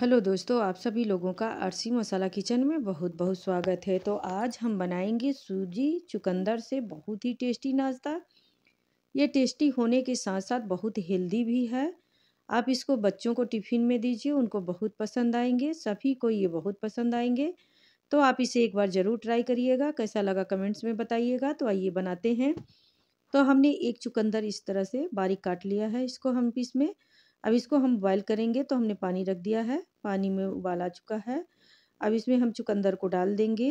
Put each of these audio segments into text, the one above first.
hello दोस्तों आप सभी लोगों का अरसी मसाला किचन में बहुत बहुत स्वागत है तो आज हम बनाएंगे सूजी चुकंदर से बहुत ही टेस्टी नाश्ता ये टेस्टी होने के साथ साथ बहुत हेल्दी भी है आप इसको बच्चों को टिफ़िन में दीजिए उनको बहुत पसंद आएंगे सभी को ये बहुत पसंद आएंगे तो आप इसे एक बार ज़रूर ट्राई करिएगा कैसा लगा कमेंट्स में बताइएगा तो आइए बनाते हैं तो हमने एक चुकंदर इस तरह से बारीक काट लिया है इसको हम इसमें अब इसको हम बॉयल करेंगे तो हमने पानी रख दिया है पानी में उबाल आ चुका है अब इसमें हम चुकंदर को डाल देंगे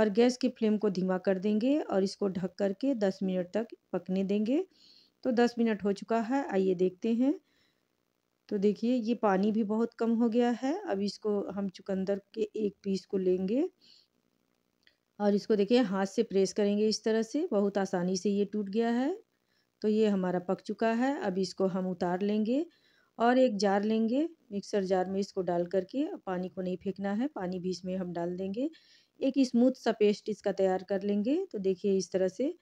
और गैस की फ्लेम को धीमा कर देंगे और इसको ढक करके दस मिनट तक पकने देंगे तो दस मिनट हो चुका है आइए देखते हैं तो देखिए ये पानी भी बहुत कम हो गया है अब इसको हम चुकंदर के एक पीस को लेंगे और इसको देखिए हाथ से प्रेस करेंगे इस तरह से बहुत आसानी से ये टूट गया है तो ये हमारा पक चुका है अब इसको हम उतार लेंगे और एक जार लेंगे मिक्सर जार में इसको डाल करके पानी को नहीं फेंकना है पानी भी इसमें हम डाल देंगे एक स्मूथ सा पेस्ट इसका तैयार कर लेंगे तो देखिए इस तरह से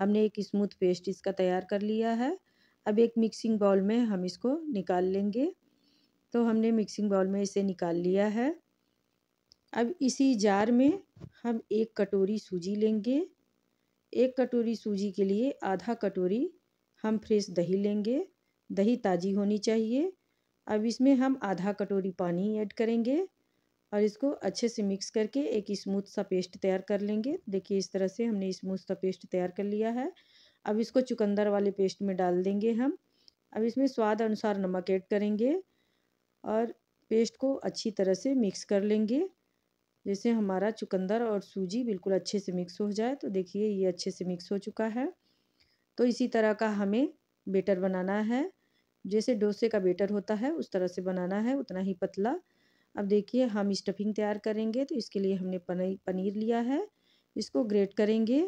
हमने एक स्मूथ पेस्ट इसका तैयार कर लिया है अब एक मिक्सिंग बाउल में हम इसको निकाल लेंगे तो हमने मिक्सिंग बाउल में इसे निकाल लिया है अब इसी जार में हम एक कटोरी सूजी लेंगे एक कटोरी सूजी के लिए आधा कटोरी हम फ्रेश दही लेंगे दही ताज़ी होनी चाहिए अब इसमें हम आधा कटोरी पानी ऐड करेंगे और इसको अच्छे से मिक्स करके एक स्मूथ सा पेस्ट तैयार कर लेंगे देखिए इस तरह से हमने स्मूथ सा पेस्ट तैयार कर लिया है अब इसको चुकंदर वाले पेस्ट में डाल देंगे हम अब इसमें स्वाद अनुसार नमक ऐड करेंगे और पेस्ट को अच्छी तरह से मिक्स कर लेंगे जैसे हमारा चुकंदर और सूजी बिल्कुल अच्छे से मिक्स हो जाए तो देखिए ये अच्छे से मिक्स हो चुका है तो इसी तरह का हमें बेटर बनाना है जैसे डोसे का बेटर होता है उस तरह से बनाना है उतना ही पतला अब देखिए हम स्टफिंग तैयार करेंगे तो इसके लिए हमने पनीर पनीर लिया है इसको ग्रेट करेंगे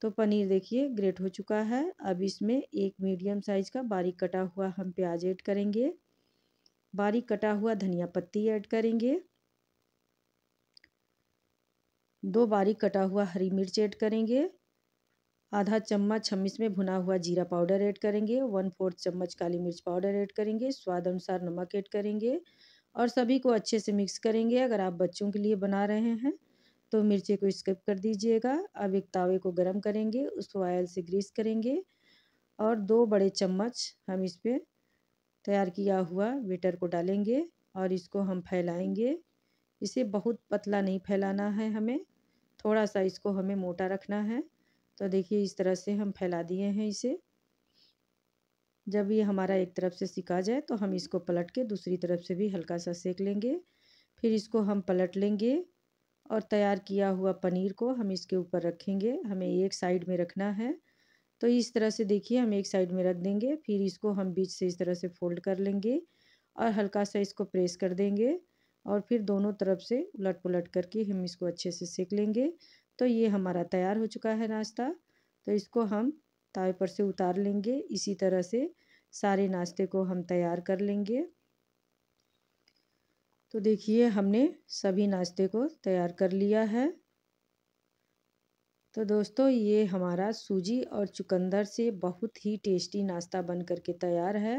तो पनीर देखिए ग्रेट हो चुका है अब इसमें एक मीडियम साइज का बारीक कटा हुआ हम प्याज ऐड करेंगे बारीक कटा हुआ धनिया पत्ती ऐड करेंगे दो बारीक कटा हुआ हरी मिर्च ऐड करेंगे आधा चम्मच हम इसमें भुना हुआ जीरा पाउडर ऐड करेंगे वन फोर्थ चम्मच काली मिर्च पाउडर ऐड करेंगे स्वाद अनुसार नमक ऐड करेंगे और सभी को अच्छे से मिक्स करेंगे अगर आप बच्चों के लिए बना रहे हैं तो मिर्ची को स्किप कर दीजिएगा अब एक तावे को गर्म करेंगे उसको ऑयल से ग्रीस करेंगे और दो बड़े चम्मच हम इस पर तैयार किया हुआ बेटर को डालेंगे और इसको हम फैलाएंगे इसे बहुत पतला नहीं फैलाना है हमें थोड़ा सा इसको हमें मोटा रखना है तो देखिए इस तरह से हम फैला दिए हैं इसे जब ये हमारा एक तरफ से सिका जाए तो हम इसको पलट के दूसरी तरफ से भी हल्का सा सेक लेंगे फिर इसको हम पलट लेंगे और तैयार किया हुआ पनीर को हम इसके ऊपर रखेंगे हमें एक साइड में रखना है तो इस तरह से देखिए हम एक साइड में रख देंगे फिर इसको हम बीच से इस तरह से फोल्ड कर लेंगे और हल्का सा इसको प्रेस कर देंगे और फिर दोनों तरफ से उलट पुलट करके हम इसको अच्छे से सेक लेंगे तो ये हमारा तैयार हो चुका है नाश्ता तो इसको हम तवे पर से उतार लेंगे इसी तरह से सारे नाश्ते को हम तैयार कर लेंगे तो देखिए हमने सभी नाश्ते को तैयार कर लिया है तो दोस्तों ये हमारा सूजी और चुकंदर से बहुत ही टेस्टी नाश्ता बन करके तैयार है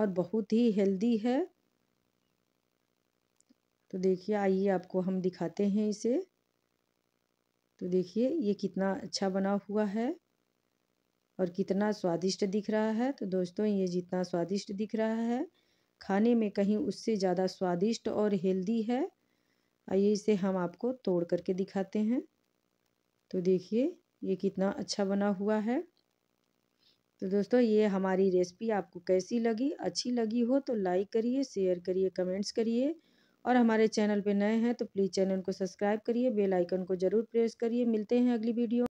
और बहुत ही हेल्दी है तो देखिए आइए आपको हम दिखाते हैं इसे तो देखिए ये कितना अच्छा बना हुआ है और कितना स्वादिष्ट दिख रहा है तो दोस्तों ये जितना स्वादिष्ट दिख रहा है खाने में कहीं उससे ज़्यादा स्वादिष्ट और हेल्दी है आइए इसे हम आपको तोड़ करके दिखाते हैं तो देखिए ये कितना अच्छा बना हुआ है तो दोस्तों ये हमारी रेसिपी आपको कैसी लगी अच्छी लगी हो तो लाइक करिए शेयर करिए कमेंट्स करिए और हमारे चैनल पे नए हैं तो प्लीज़ चैनल को सब्सक्राइब करिए बेल आइकन को ज़रूर प्रेस करिए मिलते हैं अगली वीडियो